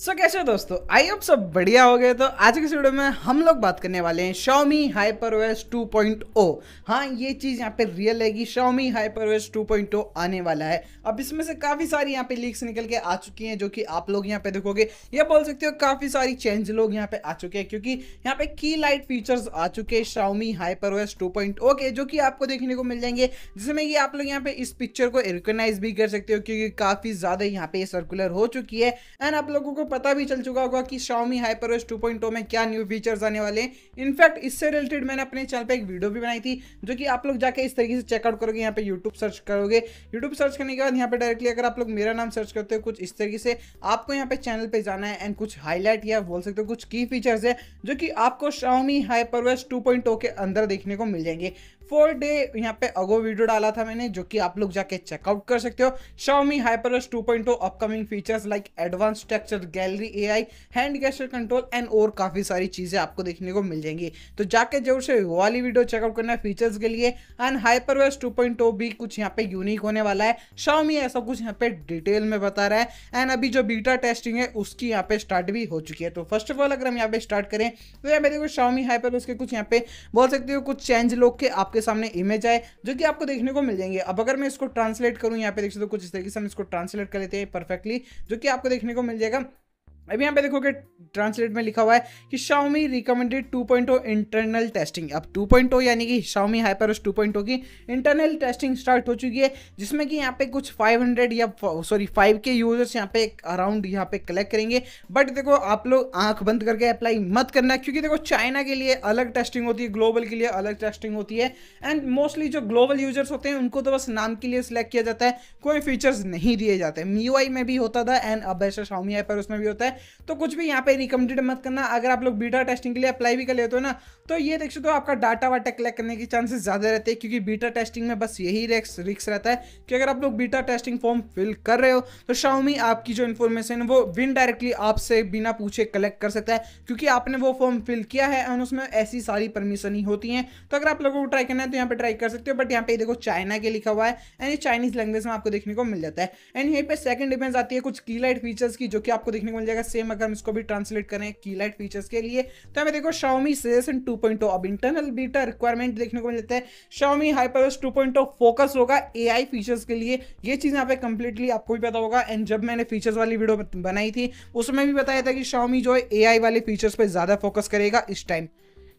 सो so, कैसे हो दोस्तों आई होप सब बढ़िया हो गए तो आज के इस वीडियो में हम लोग बात करने वाले हैं Xiaomi HyperOS 2.0 हाँ ये चीज़ यहाँ पे रियल है कि Xiaomi HyperOS 2.0 आने वाला है अब इसमें से काफ़ी सारी यहाँ पे लीक्स निकल के आ चुकी हैं जो कि आप लोग यहाँ पे देखोगे या बोल सकते हो काफ़ी सारी चेंज लोग यहाँ पे आ चुके हैं क्योंकि यहाँ पे की लाइट फीचर्स आ चुके हैं टू पॉइंट ओ के जो कि आपको देखने को मिल जाएंगे जिसमें कि आप लोग यहाँ पे इस पिक्चर को रिकोगनाइज भी कर सकते हो क्योंकि काफ़ी ज़्यादा यहाँ पे सर्कुलर हो चुकी है एंड आप लोगों को पता भी चल चुका होगा कि Xiaomi HyperOS 2.0 में क्या न्यू फीचर्स आने वाले हैं इनफैक्ट इससे रिलेटेड मैंने अपने चैनल पे एक वीडियो भी बनाई थी जो कि आप लोग जाके इस तरीके से चेकआउट करोगे यहाँ पे यूट्यूब सर्च करोगे यूट्यूब सर्च करने के बाद यहाँ पे डायरेक्टली अगर आप लोग मेरा नाम सर्च करते हो कुछ इस तरीके से आपको यहाँ पे चैनल पर जाना है एंड कुछ हाईलाइट या बोल सकते हो कुछ की फीचर्स है जो कि आपको Xiaomi HyperOS टू oh के अंदर देखने को मिल जाएंगे फोर डे यहाँ पे अगो वीडियो डाला था मैंने जो कि आप लोग जाके चेकआउट कर सकते हो Xiaomi two point upcoming features like advance structure gallery A I hand gesture control and और काफ़ी सारी चीज़ें आपको देखने को मिल जाएंगी तो जाके जरूर से वो वाली वीडियो चेकआउट करना फीचर्स के लिए एंड पॉइंट टू भी कुछ यहाँ पे यूनिक होने वाला है शाओमी ऐसा कुछ यहाँ पे डिटेल में बता रहा है एंड अभी जो बीटा टेस्टिंग है उसकी यहाँ पे स्टार्ट भी हो चुकी है तो फर्स्ट ऑफ ऑल अगर हम यहाँ पे स्टार्ट करें तो यहाँ पे देखो शाओमी हाइपर के कुछ यहाँ पे बोल सकते हो कुछ चेंज लोग के आपके आपके सामने इमेज आए जो कि आपको देखने को मिल जाएंगे अब अगर मैं इसको ट्रांसलेट करूँ यहाँ पे देख सकते हो कुछ इस तरीके से हम इसको ट्रांसलेट कर लेते हैं परफेक्टली जो कि आपको देखने को मिल जाएगा अभी यहाँ पे देखो कि ट्रांसलेट में लिखा हुआ है कि Xiaomi रिकमेंडेड 2.0 इंटरनल टेस्टिंग अब 2.0 यानी कि Xiaomi HyperOS 2.0 की इंटरनल टेस्टिंग स्टार्ट हो चुकी है जिसमें कि यहाँ पे कुछ 500 या सॉरी 5 के यूजर्स यहाँ पे अराउंड यहाँ पे कलेक्ट करेंगे बट देखो आप लोग आंख बंद करके अप्लाई मत करना क्योंकि देखो चाइना के लिए अलग टेस्टिंग होती है ग्लोबल के लिए अलग टेस्टिंग होती है एंड मोस्टली जो ग्लोबल यूजर्स होते हैं उनको तो बस नाम के लिए सिलेक्ट किया जाता है कोई फीचर्स नहीं दिए जाते मी में भी होता था एंड अब ऐसा शाउमी हाइपर में भी होता है तो कुछ भी यहाँ पे रिकमेंडेड मत करना अगर आप लोग बीटा टेस्टिंग के लिए अप्लाई भी कर लेते हो ना तो ये देख सकते हो आपका डाटा वाटा कलेक्ट करने के चांसेस ज़्यादा रहते हैं क्योंकि बीटा टेस्टिंग में बस यही रिक्स रिक्स रहता है कि अगर आप लोग बीटा टेस्टिंग फॉर्म फिल कर रहे हो तो शाउमी आपकी जो इन्फॉर्मेशन वो विन डायरेक्टली आपसे बिना पूछे कलेक्ट कर सकता है क्योंकि आपने वो फॉर्म फिल किया है और उसमें ऐसी सारी परमिशन ही होती हैं तो अगर आप लोगों को ट्राई करना है तो यहाँ पर ट्राई कर सकते हो बट यहाँ पे देखो चाइना के लिखा हुआ है एंड चाइनीज लैंग्वेज में आपको देखने को मिल जाता है एंड यहीं पर सेकंड डिफेंस आती है कुछ की लाइट फीचर्स की जो कि आपको देखने को मिल जाएगा सेम अगर हम इसको भी ट्रांसलेट करें की लाइट फीचर्स के लिए तो हमें देखो शाओमी सेसन टू पॉइंट अब इंटरनल बीटा रिक्वायरमेंट देखने को मिलता है शाओमी हाइपरवेस टू पॉइंट फोकस होगा ए फीचर्स के लिए ये चीज़ यहाँ पे कंप्लीटली आपको भी पता होगा एंड जब मैंने फीचर्स वाली वीडियो बनाई थी उसमें भी बताया था कि शाओमी जो है ए वाले फीचर्स पर ज़्यादा फोकस करेगा इस टाइम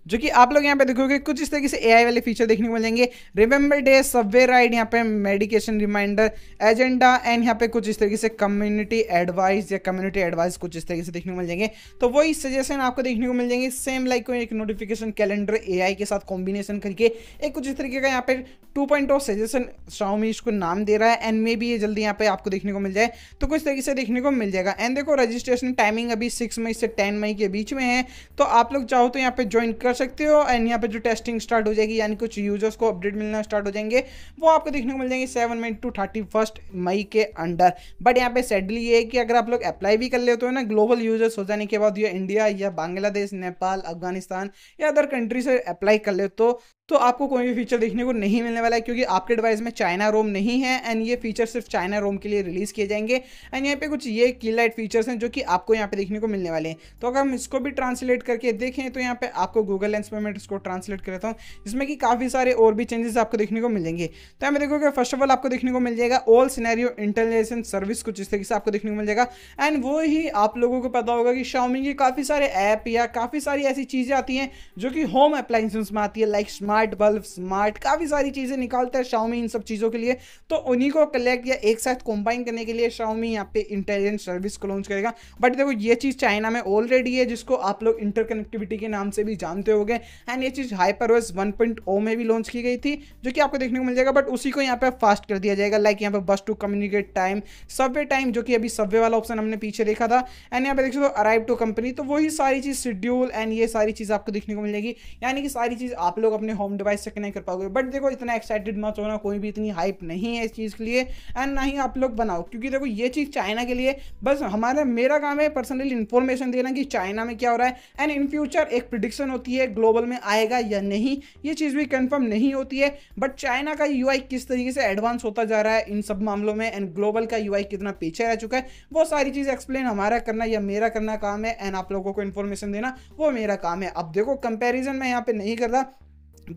जो कि आप लोग यहाँ पे देखोगे कुछ इस तरीके से ए वाले फीचर देखने को मिल जाएंगे रिमेंबर डे सबवे राइड यहाँ पे मेडिकेशन रिमाइंडर एजेंडा एंड यहाँ पे कुछ इस तरीके से कम्युनिटी एडवाइस या कम्युनिटी एडवाइस कुछ इस तरीके से देखने को मिल जाएंगे तो वही सजेशन आपको देखने को मिल जाएंगे सेम लाइक कोई एक नोटिफिकेशन कैलेंडर ए के साथ कॉम्बिनेशन करके एक कुछ इस तरीके का यहाँ पे टू पॉइंट सजेशन शाओमी इसको नाम दे रहा है एंड मे भी ये जल्दी यहाँ पे आपको देखने को मिल जाए तो कुछ तरीके से देखने को मिल जाएगा एंड देखो रजिस्ट्रेशन टाइमिंग अभी सिक्स मई से टेन मई के बीच में है तो आप लोग चाहो तो यहाँ पे ज्वाइन कर सकते हो एंड यहाँ पे जो टेस्टिंग स्टार्ट हो जाएगी यानी कुछ यूजर्स को अपडेट मिलना स्टार्ट हो जाएंगे वो आपको देखने को मिल जाएंगे seven May to thirty first May के अंडर बट यहाँ पे सैडली ये है कि अगर आप लोग अप्लाई भी कर लेते हो ना ग्लोबल यूजर्स हो जाने के बाद या इंडिया या बांग्लादेश नेपाल अफगानिस्तान या अदर कंट्री से अप्लाई कर ले तो तो आपको कोई भी फीचर देखने को नहीं मिलने वाला है क्योंकि आपके डिवाइस में चाइना रोम नहीं है एंड ये फीचर सिर्फ चाइना रोम के लिए रिलीज़ किए जाएंगे एंड यहाँ पे कुछ ये की लाइट फीचर्स हैं जो कि आपको यहाँ पे देखने को मिलने वाले हैं तो अगर हम इसको भी ट्रांसलेट करके देखें तो यहाँ पे आपको गूगल लेंस में मैं इसको ट्रांसलेट कर देता हूँ जिसमें कि काफ़ी सारे और भी चेंजेस आपको देखने को मिलेंगे तो यहाँ देखोगे फर्स्ट ऑफ ऑल आपको देखने को मिल जाएगा ऑल सीनैरियो इंटेलिजेंस सर्विस कुछ इस तरीके से आपको देखने को मिल जाएगा एंड वो आप लोगों को पता होगा कि शॉमी के काफ़ी सारे ऐप या काफ़ी सारी ऐसी चीज़ें आती हैं जो कि होम अप्लाइंस में आती है like smart smart bulb smart काफ़ी सारी चीज़ें निकालता है शाओमी इन सब चीज़ों के लिए तो उन्हीं को कलेक्ट या एक साथ कंबाइन करने के लिए शाओमी यहाँ पे इंटेलिजेंट सर्विस को लॉन्च करेगा बट देखो ये चीज़ चाइना में ऑलरेडी है जिसको आप लोग इंटरकनेक्टिविटी के नाम से भी जानते हो एंड ये चीज़ हाइपरवेस वन में भी लॉन्च की गई थी जो कि आपको देखने को मिल जाएगा बट उसी को यहाँ पर फास्ट कर दिया जाएगा लाइक यहाँ पर बस to communicate time subway time जो कि अभी सबवे वाला ऑप्शन हमने पीछे देखा था एंड यहाँ पे देख सकते अराइव टू कंपनी तो वही सारी चीज़ शेड्यूल एंड ये सारी चीज़ आपको देखने को मिलेगी यानी कि सारी चीज़ आप लोग अपने होम होम डिवाइस से कनेक्ट कर पाओगे बट देखो इतना एक्साइटेड मत होना कोई भी इतनी हाइप नहीं है इस चीज़ के लिए एंड ना ही आप लोग बनाओ क्योंकि देखो ये चीज़ चाइना के लिए बस हमारा मेरा काम है पर्सनली इन्फॉर्मेशन देना कि चाइना में क्या हो रहा है एंड इन फ्यूचर एक प्रिडिक्शन होती है ग्लोबल में आएगा या नहीं ये चीज़ भी कन्फर्म नहीं होती है बट चाइना का यू किस तरीके से एडवांस होता जा रहा है इन सब मामलों में एंड ग्लोबल का यू कितना पीछे रह चुका है वो सारी चीज़ एक्सप्लेन हमारा करना या मेरा करना काम है एंड आप लोगों को इन्फॉर्मेशन देना वो मेरा काम है अब देखो कंपेरिजन मैं यहाँ पे नहीं कर रहा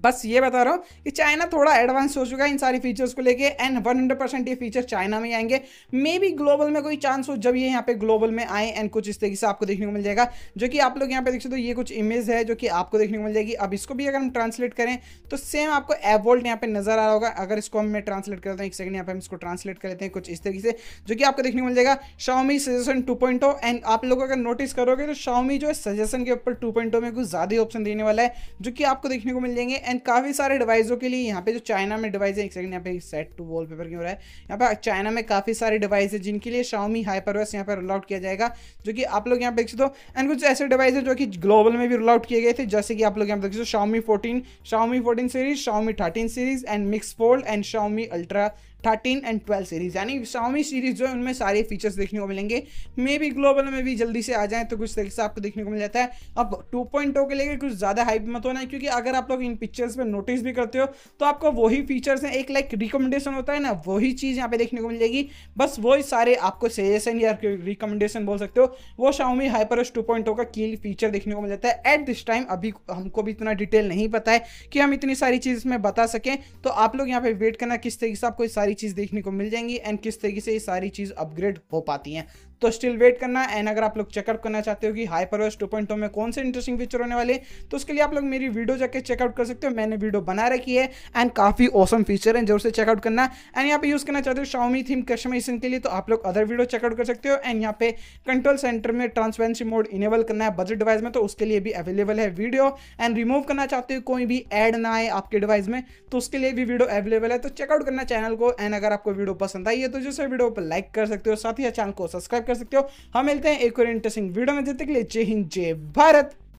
बस ये बता रहा हूँ कि चाइना थोड़ा एडवांस हो चुका है इन सारी फीचर्स को लेके एंड 100 परसेंट ये फीचर चाइना में आएंगे मे बी ग्लोबल में कोई चांस हो जब ये यहाँ पे ग्लोबल में आए एंड कुछ इस तरीके से आपको देखने को मिल जाएगा जो कि आप लोग यहाँ पे देख सकते हो ये कुछ इमेज है जो कि आपको देखने को मिल जाएगी अब इसको भी अगर हम ट्रांसलेट करें तो सेम आपको एवोल्ट यहाँ पर नजर आ रहा होगा अगर इसको हम मैं ट्रांसलेट करता हूँ एक सेकंड यहाँ पर हम इसको ट्रांसलेट कर लेते हैं कुछ इस तरीके से जो कि आपको देखने को मिल जाएगा शाउमी सजेशन टू एंड आप लोग अगर नोटिस करोगे तो शाउमी जो है सजेशन के ऊपर टू oh में कुछ ज़्यादा ऑप्शन देने वाला है जो कि आपको देखने को मिल जाएंगे एंड काफ़ी सारे डिवाइसों के लिए यहाँ पे जो चाइना में डिवाइस है एक सेकंड यहाँ पे सेट टू वॉल पेपर क्यों रहा है यहाँ पे चाइना में काफ़ी सारे डिवाइस है जिनके लिए शाओमी वेस यहाँ पर रोल आउट किया जाएगा जो कि आप लोग यहाँ पे देख सकते हो एंड कुछ ऐसे डिवाइस है जो कि ग्लोबल में भी रोल आउट किए गए थे जैसे कि आप लोग यहाँ पे देख सकते हो Xiaomi fourteen Xiaomi fourteen series Xiaomi thirteen series and mix fold and Xiaomi ultra thirteen and twelve series यानी शाओमी सीरीज़ जो है उनमें सारे फीचर्स देखने को मिलेंगे मे भी ग्लोबल में भी जल्दी से आ जाए तो कुछ तरीके से आपको देखने को मिल जाता है अब टू पॉइंट oh के लेकर कुछ ज़्यादा हाइप मत होना है क्योंकि अगर आप लोग इन पिक्चर्स पर नोटिस भी करते हो तो आपको वही फीचर्स हैं एक लाइक रिकमेंडेशन होता है ना वही चीज़ यहाँ पे देखने को मिल जाएगी बस वही सारे आपको सजेशन या रिकमेंडेशन बोल सकते हो वो हाइपर एस टू पॉइंट का की फीचर देखने को मिल जाता है एट दिस टाइम अभी हमको भी इतना डिटेल नहीं पता है कि हम इतनी सारी चीज़ इसमें बता सकें तो आप लोग यहाँ पे वेट करना किस तरीके से आपको सारी सारी चीज़ देखने को मिल जाएंगी एंड किस तरीके से ये सारी चीज़ अपग्रेड हो पाती हैं तो स्टिल वेट करना एंड अगर आप लोग चेकआउट करना चाहते हो कि हाइपरवेस टू पॉइंट में कौन से इंटरेस्टिंग फीचर होने वाले तो उसके लिए आप लोग मेरी वीडियो जाकर चेकआउट कर सकते हो मैंने वीडियो बना रखी है एंड काफ़ी औसम फीचर है जरूर से चेकआउट करना एंड यहाँ पे यूज़ करना चाहते हो शाउमी थीम कस्टमाइजेशन के लिए तो आप लोग अदर वीडियो चेकआउट कर सकते हो एंड यहाँ पे कंट्रोल सेंटर में ट्रांसपेरेंसी मोड इनेबल करना है बजट डिवाइस में तो उसके लिए भी अवेलेबल है वीडियो एंड रिमूव करना चाहते हो कोई भी एड ना आए आपके डिवाइस में तो उसके लिए भी वीडियो अवेलेबल है तो चेकआउट करना चैनल को एंड अगर आपको वीडियो पसंद आई है तो जैसे वीडियो पर लाइक कर सकते हो साथ ही चैनल को सब्सक्राइब कर सकते हो हम हाँ, मिलते हैं एक और इंटरेस्टिंग वीडियो में जितने के लिए जय हिंद जय भारत